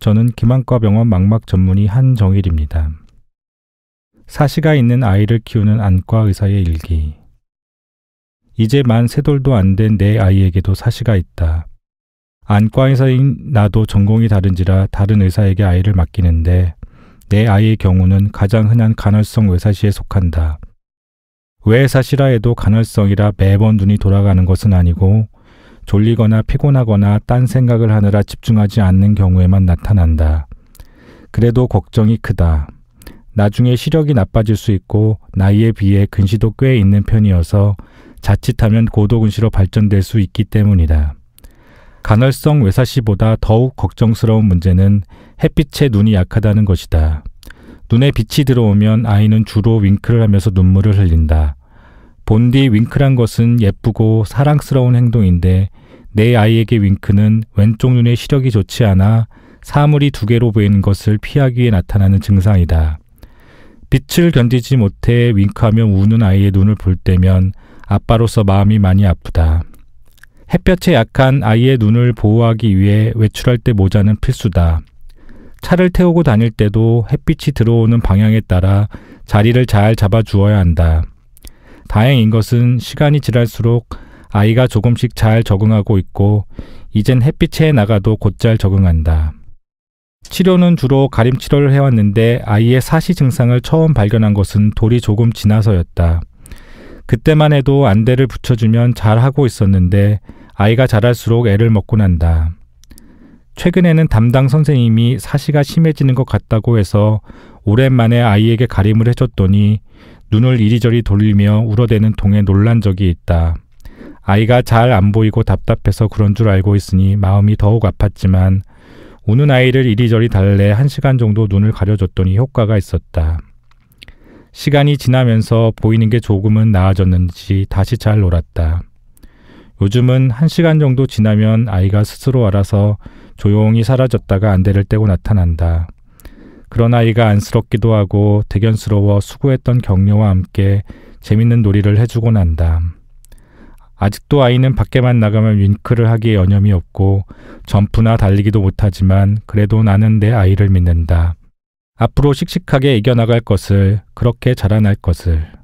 저는 기만과병원 망막 전문의 한정일입니다. 사시가 있는 아이를 키우는 안과 의사의 일기. 이제 만 세 돌도 안 된 내 아이에게도 사시가 있다. 안과 의사인 나도 전공이 다른지라 다른 의사에게 아이를 맡기는데 내 아이의 경우는 가장 흔한 간헐성 외사시에 속한다. 외사시라 해도 간헐성이라 매번 눈이 돌아가는 것은 아니고 졸리거나 피곤하거나 딴 생각을 하느라 집중하지 않는 경우에만 나타난다. 그래도 걱정이 크다. 나중에 시력이 나빠질 수 있고 나이에 비해 근시도 꽤 있는 편이어서 자칫하면 고도근시로 발전될 수 있기 때문이다. 간헐성 외사시보다 더욱 걱정스러운 문제는 햇빛에 눈이 약하다는 것이다. 눈에 빛이 들어오면 아이는 주로 윙크를 하면서 눈물을 흘린다. 본디 윙크란 것은 예쁘고 사랑스러운 행동인데 내 아이에게 윙크는 왼쪽 눈의 시력이 좋지 않아 사물이 두 개로 보이는 것을 피하기 위해 나타나는 증상이다. 빛을 견디지 못해 윙크하며 우는 아이의 눈을 볼 때면 아빠로서 마음이 많이 아프다. 햇볕에 약한 아이의 눈을 보호하기 위해 외출할 때 모자는 필수다. 차를 태우고 다닐 때도 햇빛이 들어오는 방향에 따라 자리를 잘 잡아주어야 한다. 다행인 것은 시간이 지날수록 아이가 조금씩 잘 적응하고 있고 이젠 햇빛에 나가도 곧잘 적응한다. 치료는 주로 가림 치료를 해왔는데 아이의 사시 증상을 처음 발견한 것은 돌이 조금 지나서였다. 그때만 해도 안대를 붙여주면 잘 하고 있었는데 아이가 자랄수록 애를 먹고 난다. 최근에는 담당 선생님이 사시가 심해지는 것 같다고 해서 오랜만에 아이에게 가림을 해줬더니 눈을 이리저리 돌리며 울어대는 동에 놀란 적이 있다. 아이가 잘 안 보이고 답답해서 그런 줄 알고 있으니 마음이 더욱 아팠지만 우는 아이를 이리저리 달래 한 시간 정도 눈을 가려줬더니 효과가 있었다. 시간이 지나면서 보이는 게 조금은 나아졌는지 다시 잘 놀았다. 요즘은 한 시간 정도 지나면 아이가 스스로 알아서 조용히 사라졌다가 안대를 떼고 나타난다. 그런 아이가 안쓰럽기도 하고 대견스러워 수고했던 격려와 함께 재밌는 놀이를 해주곤 한다. 아직도 아이는 밖에만 나가면 윙크를 하기에 여념이 없고 점프나 달리기도 못하지만 그래도 나는 내 아이를 믿는다. 앞으로 씩씩하게 이겨나갈 것을 그렇게 자라날 것을.